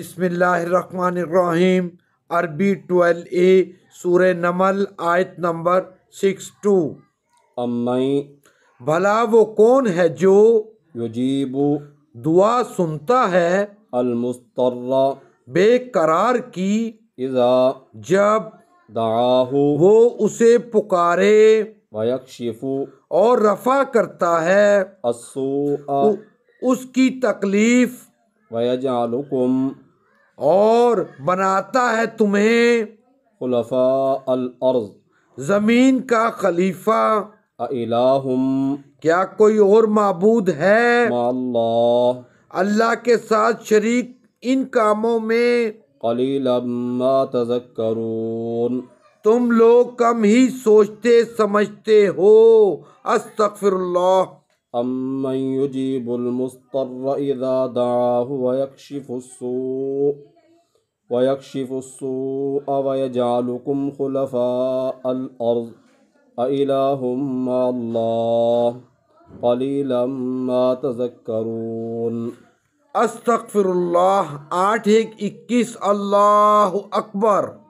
बसमीम अरबी ट्वेल्व ए सूर नमल आयत नंबर सिक्स टू अम्मई भला वो कौन है जो यजीबु दुआ सुनता है अलमुस्तर्रा बेकरार की इज़ा जब दाहू वो उसे पुकारे वयकशिफु और रफा करता है असू उसकी तकलीफ़ वयजालुकुम और बनाता है तुम्हें अल अर्ज ज़मीन का खलीफा अलाहम क्या कोई और मबूद है अल्लाह अल्लाह के साथ शरीक इन कामों में कलीलम्मा तजक्करून तुम लोग कम ही सोचते समझते हो अस्तगफिरुल्लाह أمن يجيب المضطر إذا دعاه ويكشف السوء ويكشف السوء ويجعلكم خلفاء الأرض أإله مع الله قليلا ما تذكرون अस्तफ़िर आठ एक इक्कीस अल्लाह अकबर